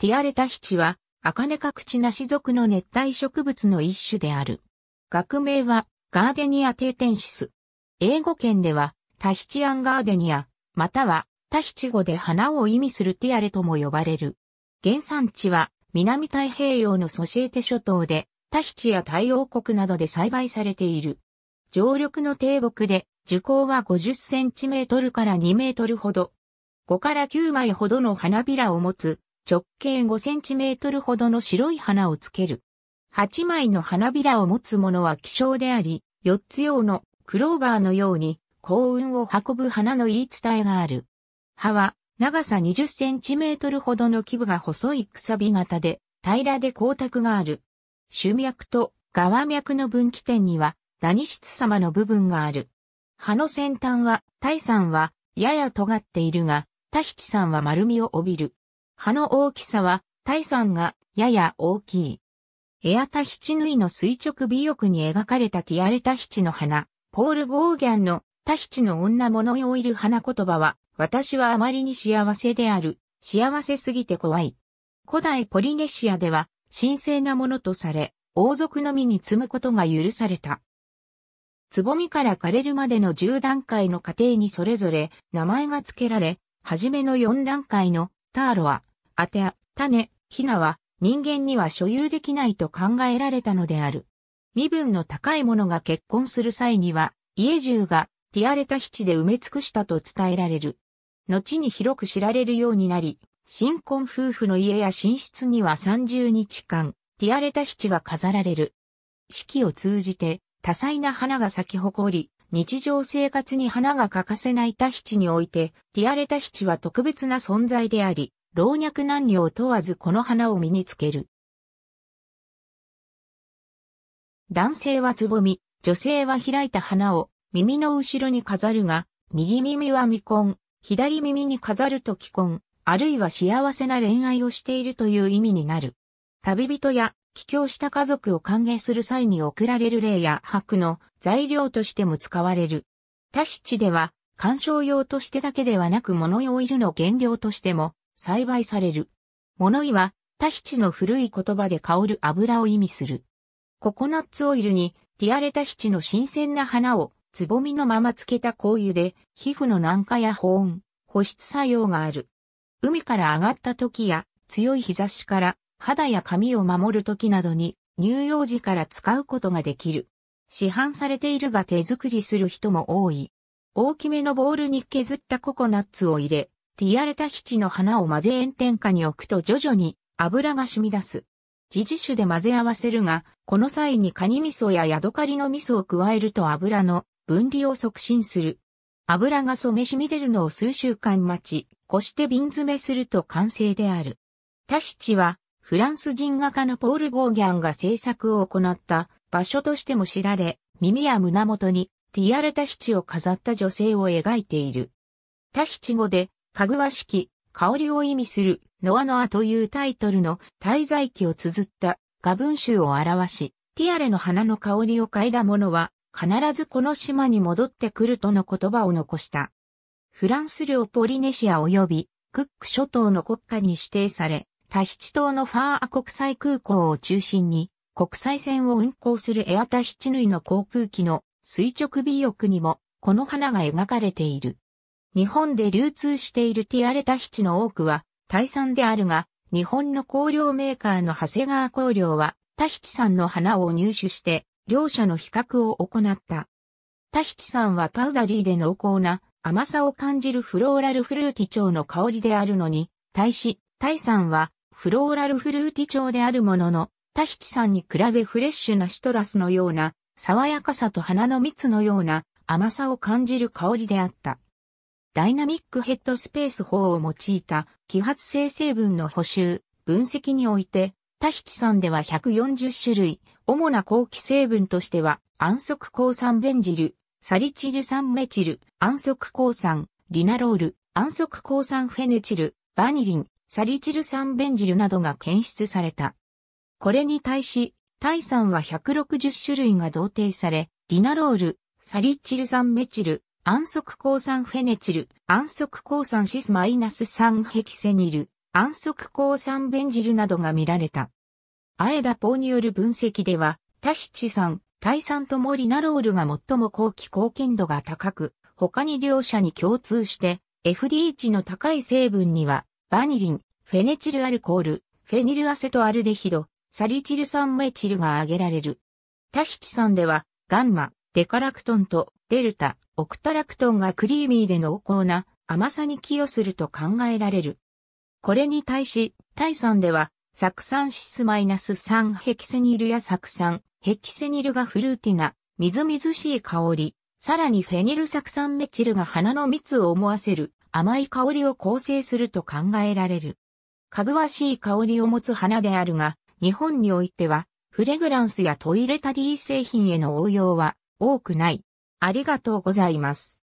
ティアレタヒチは、アカネカクチナシ属の熱帯植物の一種である。学名は、ガーデニアテーテンシス。英語圏では、タヒチアンガーデニア、または、タヒチ語で花を意味するティアレとも呼ばれる。原産地は、南太平洋のソシエテ諸島で、タヒチや太陽国などで栽培されている。常緑の低木で、樹高は50センチメートルから2メートルほど。5から9枚ほどの花びらを持つ、直径5センチメートルほどの白い花をつける。8枚の花びらを持つ者は希少であり、4つ用のクローバーのように幸運を運ぶ花の言い伝えがある。葉は長さ20センチメートルほどの基部が細いくさび型で平らで光沢がある。主脈と側脈の分岐点にはダニ様の部分がある。葉の先端は、タイさんはやや尖っているが、タヒチさんは丸みを帯びる。葉の大きさは、体産がやや大きい。エアタヒチヌイの垂直尾翼に描かれたティアレタヒチの花、ポール・ゴーギャンのタヒチの女物用いる花言葉は、私はあまりに幸せである、幸せすぎて怖い。古代ポリネシアでは、神聖なものとされ、王族のみに積むことが許された。つぼみから枯れるまでの10段階の過程にそれぞれ名前が付けられ、はじめの4段階のターロはあて、種、ヒナは人間には所有できないと考えられたのである。身分の高い者が結婚する際には、家中がティアレタ基地で埋め尽くしたと伝えられる。後に広く知られるようになり、新婚夫婦の家や寝室には30日間、ティアレタ基地が飾られる。四季を通じて、多彩な花が咲き誇り、日常生活に花が欠かせないタヒチにおいて、ティアレタヒチは特別な存在であり、老若男女を問わずこの花を身につける。男性はつぼみ、女性は開いた花を耳の後ろに飾るが、右耳は未婚、左耳に飾ると既婚、あるいは幸せな恋愛をしているという意味になる。旅人や帰郷した家族を歓迎する際に贈られる霊や白の材料としても使われる。タヒチでは、観賞用としてだけではなく物用いるの原料としても栽培される。物いは、タヒチの古い言葉で香る油を意味する。ココナッツオイルに、ティアレタヒチの新鮮な花を、つぼみのままつけた香油で、皮膚の軟化や保温、保湿作用がある。海から上がった時や、強い日差しから、肌や髪を守る時などに、乳幼児から使うことができる。市販されているが手作りする人も多い。大きめのボウルに削ったココナッツを入れ、ティアレタヒチの花を混ぜ炎天下に置くと徐々に油が染み出す。自治種で混ぜ合わせるが、この際にカニ味噌やヤドカリの味噌を加えると油の分離を促進する。油が染め染み出るのを数週間待ち、こして瓶詰めすると完成である。タヒチは、フランス人画家のポール・ゴーギャンが制作を行った場所としても知られ、耳や胸元にティアレタヒチを飾った女性を描いている。タヒチ語でかぐわしき、香りを意味する、ノアノアというタイトルの滞在記を綴った画文集を表し、ティアレの花の香りを嗅いだ者は、必ずこの島に戻ってくるとの言葉を残した。フランス領ポリネシア及びクック諸島の国家に指定され、タヒチ島のファーア国際空港を中心に、国際線を運航するエアタヒチヌイの航空機の垂直尾翼にも、この花が描かれている。日本で流通しているティアレタヒチの多くは、タイ産であるが、日本の香料メーカーの長谷川香料は、タヒチさんの花を入手して、両者の比較を行った。タヒチさんはパウダリーで濃厚な甘さを感じるフローラルフルーティ調の香りであるのに、対し、タイさんはフローラルフルーティ調であるものの、タヒチさんに比べフレッシュなシトラスのような、爽やかさと花の蜜のような甘さを感じる香りであった。ダイナミックヘッドスペース法を用いた揮発性成分の補修、分析において、タヒチさんでは140種類、主な後期成分としては、安息抗酸ベンジル、サリチル酸メチル、安息抗酸、リナロール、安息抗酸フェネチル、バニリン、サリチル酸ベンジルなどが検出された。これに対し、タイ酸は160種類が同定され、リナロール、サリチル酸メチル、安息鉱酸フェネチル、安息鉱酸シスマイナス3ヘキセニル、安息鉱酸ベンジルなどが見られた。アエダポーによる分析では、タヒチ酸、タイ酸とモリナロールが最も後期貢献度が高く、他に両者に共通して、FD 値の高い成分には、バニリン、フェネチルアルコール、フェニルアセトアルデヒド、サリチル酸メチルが挙げられる。タヒチ酸では、ガンマ、デカラクトンと、デルタ、オクタラクトンがクリーミーで濃厚な甘さに寄与すると考えられる。これに対し、対酸では、酢酸シス -3 ヘキセニルや酢酸ヘキセニルがフルーティな、みずみずしい香り、さらにフェニル酢酸メチルが花の蜜を思わせる甘い香りを構成すると考えられる。かぐわしい香りを持つ花であるが、日本においては、フレグランスやトイレタリー製品への応用は多くない。ありがとうございます。